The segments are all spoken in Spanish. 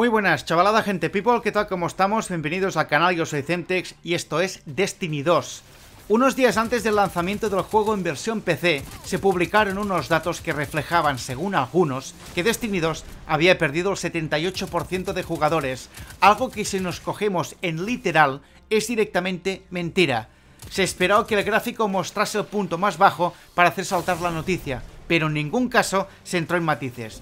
Muy buenas, chavalada, gente people, ¿qué tal? ¿Cómo estamos? Bienvenidos al canal, yo soy Centex y esto es Destiny 2. Unos días antes del lanzamiento del juego en versión PC, se publicaron unos datos que reflejaban, según algunos, que Destiny 2 había perdido el 78% de jugadores, algo que si nos cogemos en literal es directamente mentira. Se esperaba que el gráfico mostrase el punto más bajo para hacer saltar la noticia, pero en ningún caso se entró en matices.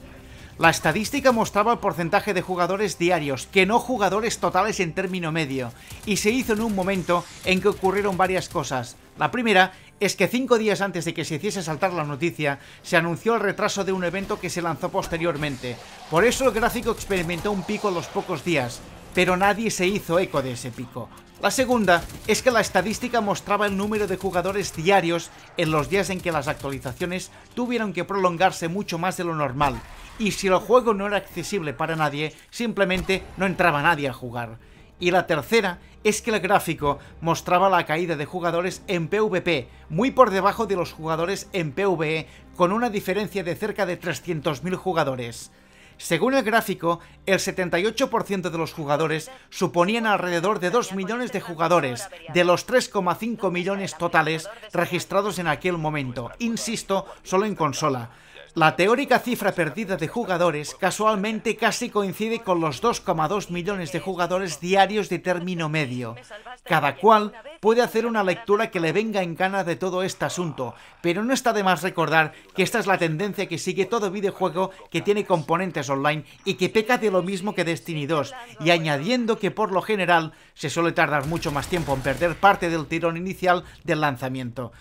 La estadística mostraba el porcentaje de jugadores diarios, que no jugadores totales en término medio, y se hizo en un momento en que ocurrieron varias cosas. La primera es que cinco días antes de que se hiciese saltar la noticia, se anunció el retraso de un evento que se lanzó posteriormente. Por eso el gráfico experimentó un pico en los pocos días, pero nadie se hizo eco de ese pico. La segunda es que la estadística mostraba el número de jugadores diarios en los días en que las actualizaciones tuvieron que prolongarse mucho más de lo normal, y si el juego no era accesible para nadie, simplemente no entraba nadie a jugar. Y la tercera es que el gráfico mostraba la caída de jugadores en PvP, muy por debajo de los jugadores en PvE, con una diferencia de cerca de 300.000 jugadores. Según el gráfico, el 78% de los jugadores suponían alrededor de 2 millones de jugadores, de los 3,5 millones totales registrados en aquel momento, insisto, solo en consola, la teórica cifra perdida de jugadores casualmente casi coincide con los 2,2 millones de jugadores diarios de término medio. Cada cual puede hacer una lectura que le venga en gana de todo este asunto, pero no está de más recordar que esta es la tendencia que sigue todo videojuego que tiene componentes online y que peca de lo mismo que Destiny 2, y añadiendo que por lo general se suele tardar mucho más tiempo en perder parte del tirón inicial del lanzamiento.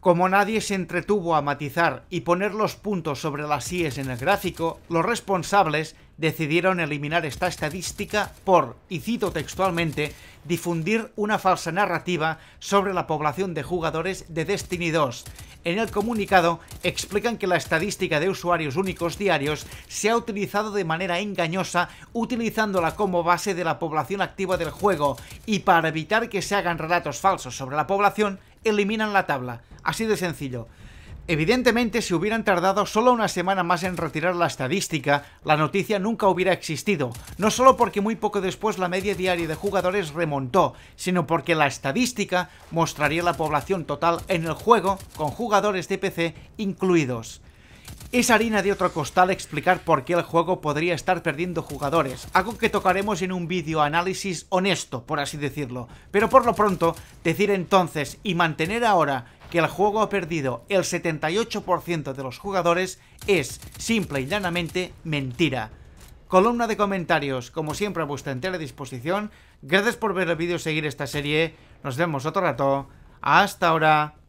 Como nadie se entretuvo a matizar y poner los puntos sobre las IES en el gráfico, los responsables decidieron eliminar esta estadística por, y cito textualmente, difundir una falsa narrativa sobre la población de jugadores de Destiny 2. En el comunicado explican que la estadística de usuarios únicos diarios se ha utilizado de manera engañosa utilizándola como base de la población activa del juego y para evitar que se hagan relatos falsos sobre la población, eliminan la tabla. Así de sencillo. Evidentemente, si hubieran tardado solo una semana más en retirar la estadística, la noticia nunca hubiera existido, no solo porque muy poco después la media diaria de jugadores remontó, sino porque la estadística mostraría la población total en el juego, con jugadores de PC incluidos. Es harina de otro costal explicar por qué el juego podría estar perdiendo jugadores, algo que tocaremos en un vídeo análisis honesto, por así decirlo. Pero por lo pronto, decir entonces y mantener ahora que el juego ha perdido el 78% de los jugadores es, simple y llanamente, mentira. Columna de comentarios, como siempre a vuestra entera disposición. Gracias por ver el vídeo y seguir esta serie. Nos vemos otro rato. Hasta ahora.